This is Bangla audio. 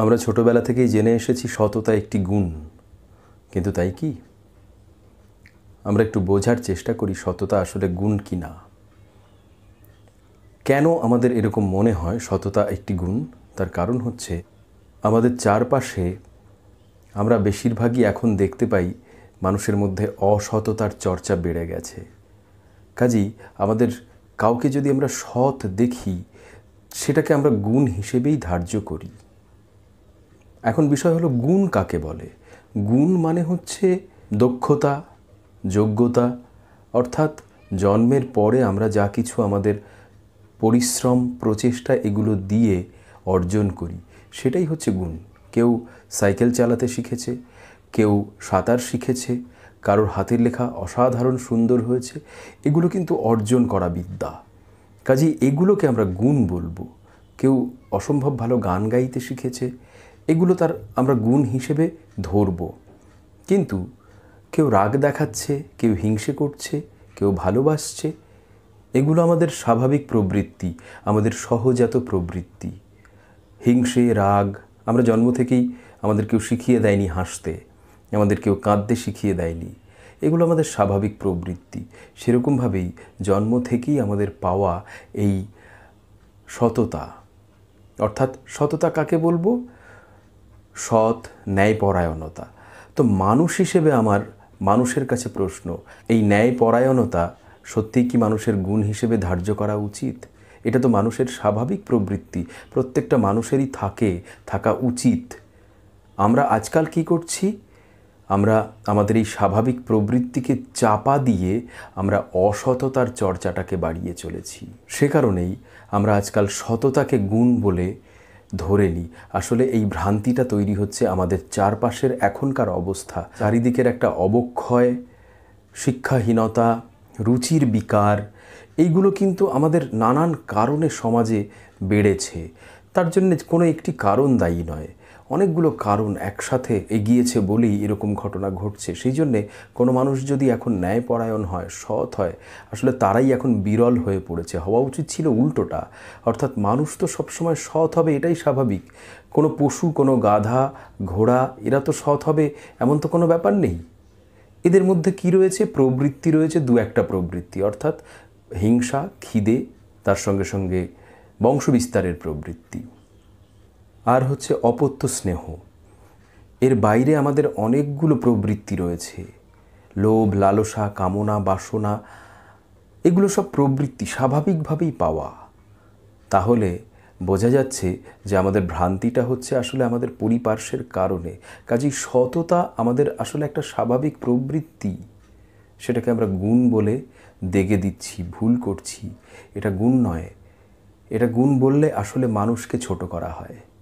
আমরা ছোটোবেলা থেকেই জেনে এসেছি সততা একটি গুণ কিন্তু তাই কি আমরা একটু বোঝার চেষ্টা করি সততা আসলে গুণ কি না কেন আমাদের এরকম মনে হয় সততা একটি গুণ তার কারণ হচ্ছে আমাদের চারপাশে আমরা বেশিরভাগই এখন দেখতে পাই মানুষের মধ্যে অসততার চর্চা বেড়ে গেছে কাজেই আমাদের কাউকে যদি আমরা সৎ দেখি সেটাকে আমরা গুণ হিসেবেই ধার্য করি এখন বিষয় হলো গুণ কাকে বলে গুণ মানে হচ্ছে দক্ষতা যোগ্যতা অর্থাৎ জন্মের পরে আমরা যা কিছু আমাদের পরিশ্রম প্রচেষ্টা এগুলো দিয়ে অর্জন করি সেটাই হচ্ছে গুণ কেউ সাইকেল চালাতে শিখেছে কেউ সাঁতার শিখেছে কারোর হাতের লেখা অসাধারণ সুন্দর হয়েছে এগুলো কিন্তু অর্জন করা বিদ্যা কাজেই এগুলোকে আমরা গুণ বলবো কেউ অসম্ভব ভালো গান গাইতে শিখেছে এগুলো তার আমরা গুণ হিসেবে ধরব কিন্তু কেউ রাগ দেখাচ্ছে কেউ হিংসে করছে কেউ ভালোবাসছে এগুলো আমাদের স্বাভাবিক প্রবৃত্তি আমাদের সহজাত প্রবৃত্তি হিংসে রাগ আমরা জন্ম থেকেই আমাদের কেউ শিখিয়ে দেয়নি হাসতে আমাদের কেউ কাঁদতে শিখিয়ে দেয়নি এগুলো আমাদের স্বাভাবিক প্রবৃত্তি সেরকমভাবেই জন্ম থেকেই আমাদের পাওয়া এই সততা অর্থাৎ সততা কাকে বলবো সৎ ন্যায়পরায়ণতা তো মানুষ হিসেবে আমার মানুষের কাছে প্রশ্ন এই ন্যায়পরায়ণতা সত্যিই কি মানুষের গুণ হিসেবে ধার্য করা উচিত এটা তো মানুষের স্বাভাবিক প্রবৃত্তি প্রত্যেকটা মানুষেরই থাকে থাকা উচিত আমরা আজকাল কি করছি আমরা আমাদের এই স্বাভাবিক প্রবৃত্তিকে চাপা দিয়ে আমরা অসততার চর্চাটাকে বাড়িয়ে চলেছি সে কারণেই আমরা আজকাল সততাকে গুণ বলে ধরে নিই আসলে এই ভ্রান্তিটা তৈরি হচ্ছে আমাদের চারপাশের এখনকার অবস্থা চারিদিকের একটা অবক্ষয় শিক্ষাহীনতা রুচির বিকার এইগুলো কিন্তু আমাদের নানান কারণে সমাজে বেড়েছে তার জন্য কোনো একটি কারণ দায়ী নয় অনেকগুলো কারণ একসাথে এগিয়েছে বলেই এরকম ঘটনা ঘটছে সেই জন্যে কোনো মানুষ যদি এখন ন্যায়পরায়ণ হয় সৎ হয় আসলে তারাই এখন বিরল হয়ে পড়েছে হওয়া উচিত ছিল উল্টোটা অর্থাৎ মানুষ তো সবসময় সৎ হবে এটাই স্বাভাবিক কোনো পশু কোনো গাধা ঘোড়া এরা তো সৎ হবে এমন তো কোনো ব্যাপার নেই এদের মধ্যে কি রয়েছে প্রবৃত্তি রয়েছে দু একটা প্রবৃত্তি অর্থাৎ হিংসা খিদে তার সঙ্গে সঙ্গে বংশবিস্তারের প্রবৃত্তি আর হচ্ছে অপত্য স্নেহ এর বাইরে আমাদের অনেকগুলো প্রবৃত্তি রয়েছে লোভ লালসা কামনা বাসনা এগুলো সব প্রবৃত্তি স্বাভাবিকভাবেই পাওয়া তাহলে বোঝা যাচ্ছে যে আমাদের ভ্রান্তিটা হচ্ছে আসলে আমাদের পরিপার্শ্বের কারণে কাজেই সততা আমাদের আসলে একটা স্বাভাবিক প্রবৃত্তি সেটাকে আমরা গুণ বলে দেগে দিচ্ছি ভুল করছি এটা গুণ নয় এটা গুণ বললে আসলে মানুষকে ছোট করা হয়